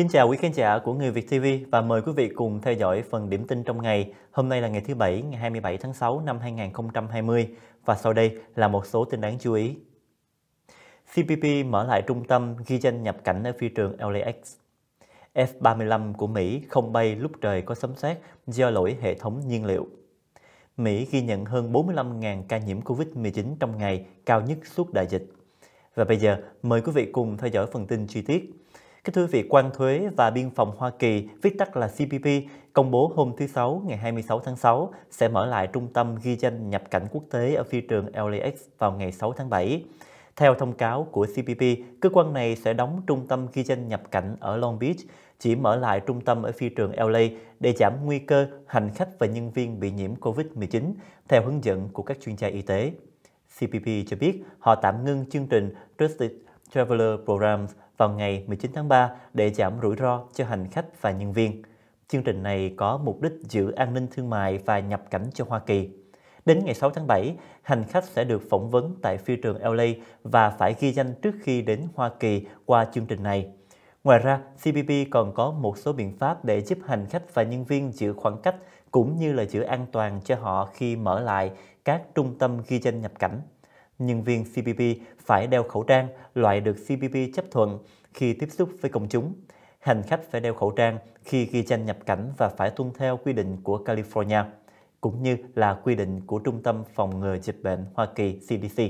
Kính chào quý khán giả của Người Việt TV và mời quý vị cùng theo dõi phần điểm tin trong ngày. Hôm nay là ngày thứ Bảy, ngày 27 tháng 6 năm 2020 và sau đây là một số tin đáng chú ý. CPP mở lại trung tâm ghi danh nhập cảnh ở phi trường LAX. F-35 của Mỹ không bay lúc trời có sấm sét do lỗi hệ thống nhiên liệu. Mỹ ghi nhận hơn 45.000 ca nhiễm COVID-19 trong ngày, cao nhất suốt đại dịch. Và bây giờ, mời quý vị cùng theo dõi phần tin chi tiết. Kính thưa vị quan thuế và biên phòng Hoa Kỳ, viết tắt là CBP, công bố hôm thứ Sáu ngày 26 tháng 6 sẽ mở lại trung tâm ghi danh nhập cảnh quốc tế ở phi trường LAX vào ngày 6 tháng 7. Theo thông cáo của CBP, cơ quan này sẽ đóng trung tâm ghi danh nhập cảnh ở Long Beach, chỉ mở lại trung tâm ở phi trường LA để giảm nguy cơ hành khách và nhân viên bị nhiễm COVID-19, theo hướng dẫn của các chuyên gia y tế. CPP cho biết họ tạm ngưng chương trình Trusted Traveler Programs vào ngày 19 tháng 3 để giảm rủi ro cho hành khách và nhân viên. Chương trình này có mục đích giữ an ninh thương mại và nhập cảnh cho Hoa Kỳ. Đến ngày 6 tháng 7, hành khách sẽ được phỏng vấn tại phi trường LA và phải ghi danh trước khi đến Hoa Kỳ qua chương trình này. Ngoài ra, CBP còn có một số biện pháp để giúp hành khách và nhân viên giữ khoảng cách cũng như là giữ an toàn cho họ khi mở lại các trung tâm ghi danh nhập cảnh nhân viên CPP phải đeo khẩu trang loại được CPP chấp thuận khi tiếp xúc với công chúng. Hành khách phải đeo khẩu trang khi ghi danh nhập cảnh và phải tuân theo quy định của California, cũng như là quy định của Trung tâm Phòng ngừa Dịch bệnh Hoa Kỳ CDC.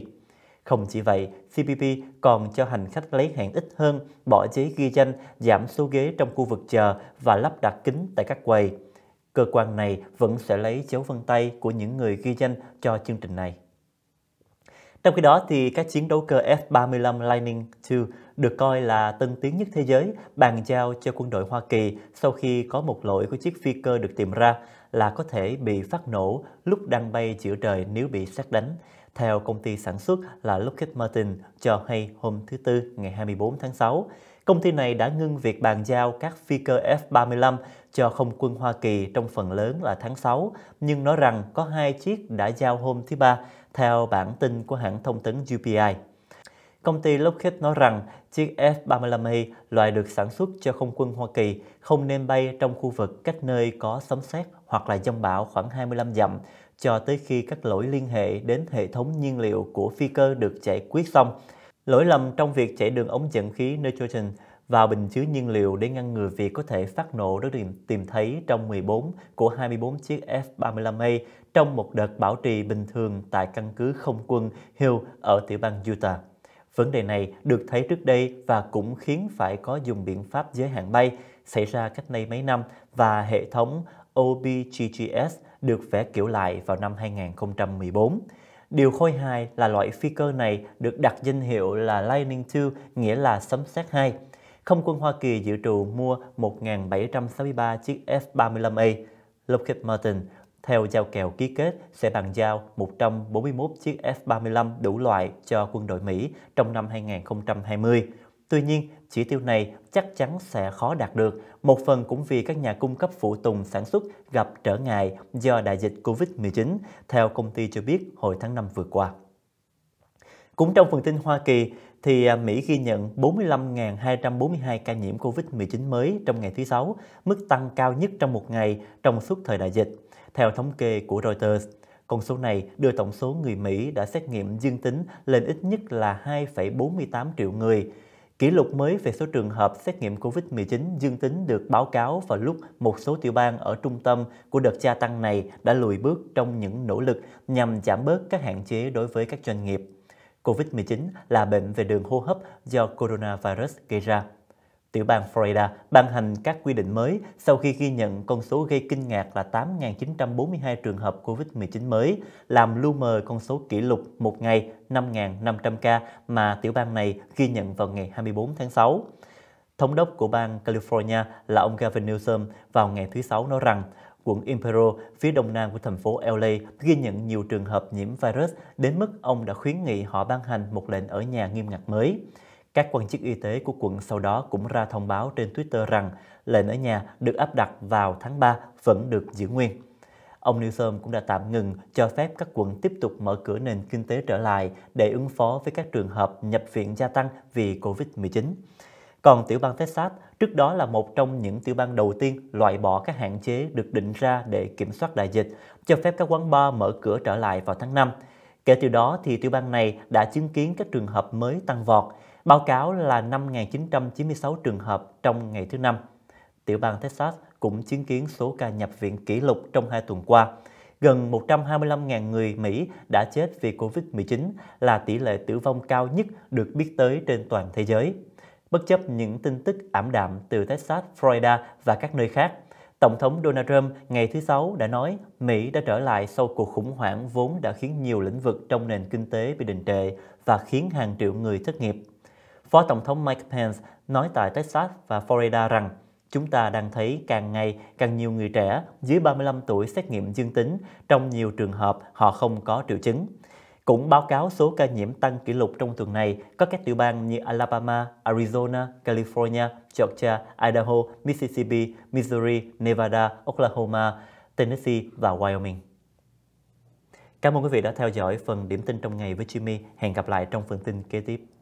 Không chỉ vậy, CPP còn cho hành khách lấy hạng ít hơn, bỏ giấy ghi danh, giảm số ghế trong khu vực chờ và lắp đặt kính tại các quầy. Cơ quan này vẫn sẽ lấy dấu vân tay của những người ghi danh cho chương trình này. Trong khi đó thì các chiến đấu cơ F-35 Lightning II được coi là tân tiến nhất thế giới bàn giao cho quân đội Hoa Kỳ sau khi có một lỗi của chiếc phi cơ được tìm ra là có thể bị phát nổ lúc đang bay giữa trời nếu bị sát đánh. Theo công ty sản xuất là Lockheed Martin cho hay hôm thứ Tư ngày 24 tháng 6, công ty này đã ngưng việc bàn giao các phi cơ F-35 cho không quân Hoa Kỳ trong phần lớn là tháng 6, nhưng nói rằng có hai chiếc đã giao hôm thứ Ba theo bản tin của hãng thông tấn UPI. Công ty Lockheed nói rằng chiếc F-35i loại được sản xuất cho không quân Hoa Kỳ không nên bay trong khu vực cách nơi có sấm sét hoặc là dông bão khoảng 25 dặm cho tới khi các lỗi liên hệ đến hệ thống nhiên liệu của phi cơ được giải quyết xong. Lỗi lầm trong việc chạy đường ống dẫn khí nitrogen vào bình chứa nhiên liệu để ngăn người Việt có thể phát nổ đã được tìm thấy trong 14 của 24 chiếc F-35A trong một đợt bảo trì bình thường tại căn cứ không quân Hill ở tiểu bang Utah. Vấn đề này được thấy trước đây và cũng khiến phải có dùng biện pháp giới hạn bay xảy ra cách đây mấy năm và hệ thống OBGGS được vẽ kiểu lại vào năm 2014. Điều khôi hài là loại phi cơ này được đặt danh hiệu là Lightning II, nghĩa là sấm sét 2. Không quân Hoa Kỳ dự trù mua 1.763 chiếc F-35A Lockheed Martin theo giao kèo ký kết sẽ bàn giao 141 chiếc F-35 đủ loại cho quân đội Mỹ trong năm 2020. Tuy nhiên, chỉ tiêu này chắc chắn sẽ khó đạt được, một phần cũng vì các nhà cung cấp phụ tùng sản xuất gặp trở ngại do đại dịch Covid-19, theo công ty cho biết hồi tháng 5 vừa qua. Cũng trong phần tin Hoa Kỳ, thì à, Mỹ ghi nhận 45.242 ca nhiễm COVID-19 mới trong ngày thứ Sáu, mức tăng cao nhất trong một ngày trong suốt thời đại dịch, theo thống kê của Reuters. Con số này đưa tổng số người Mỹ đã xét nghiệm dương tính lên ít nhất là 2,48 triệu người. Kỷ lục mới về số trường hợp xét nghiệm COVID-19 dương tính được báo cáo vào lúc một số tiểu bang ở trung tâm của đợt gia tăng này đã lùi bước trong những nỗ lực nhằm giảm bớt các hạn chế đối với các doanh nghiệp. COVID-19 là bệnh về đường hô hấp do coronavirus gây ra. Tiểu bang Florida ban hành các quy định mới sau khi ghi nhận con số gây kinh ngạc là 8.942 trường hợp COVID-19 mới, làm lu mờ con số kỷ lục một ngày 5.500 ca mà tiểu bang này ghi nhận vào ngày 24 tháng 6. Thống đốc của bang California là ông Gavin Newsom vào ngày thứ Sáu nói rằng quận Imperial phía đông nam của thành phố LA ghi nhận nhiều trường hợp nhiễm virus đến mức ông đã khuyến nghị họ ban hành một lệnh ở nhà nghiêm ngặt mới. Các quan chức y tế của quận sau đó cũng ra thông báo trên Twitter rằng lệnh ở nhà được áp đặt vào tháng 3 vẫn được giữ nguyên. Ông Newsom cũng đã tạm ngừng cho phép các quận tiếp tục mở cửa nền kinh tế trở lại để ứng phó với các trường hợp nhập viện gia tăng vì COVID-19. Còn tiểu bang Texas trước đó là một trong những tiểu bang đầu tiên loại bỏ các hạn chế được định ra để kiểm soát đại dịch, cho phép các quán bar mở cửa trở lại vào tháng 5. Kể từ đó thì tiểu bang này đã chứng kiến các trường hợp mới tăng vọt, báo cáo là 5.996 trường hợp trong ngày thứ năm. Tiểu bang Texas cũng chứng kiến số ca nhập viện kỷ lục trong hai tuần qua. Gần 125.000 người Mỹ đã chết vì Covid-19 là tỷ lệ tử vong cao nhất được biết tới trên toàn thế giới bất chấp những tin tức ảm đạm từ Texas, Florida và các nơi khác. Tổng thống Donald Trump ngày thứ Sáu đã nói Mỹ đã trở lại sau cuộc khủng hoảng vốn đã khiến nhiều lĩnh vực trong nền kinh tế bị đình trệ và khiến hàng triệu người thất nghiệp. Phó Tổng thống Mike Pence nói tại Texas và Florida rằng chúng ta đang thấy càng ngày càng nhiều người trẻ dưới 35 tuổi xét nghiệm dương tính trong nhiều trường hợp họ không có triệu chứng cũng báo cáo số ca nhiễm tăng kỷ lục trong tuần này có các tiểu bang như Alabama, Arizona, California, Georgia, Idaho, Mississippi, Missouri, Nevada, Oklahoma, Tennessee và Wyoming. Cảm ơn quý vị đã theo dõi phần điểm tin trong ngày với Jimmy. Hẹn gặp lại trong phần tin kế tiếp.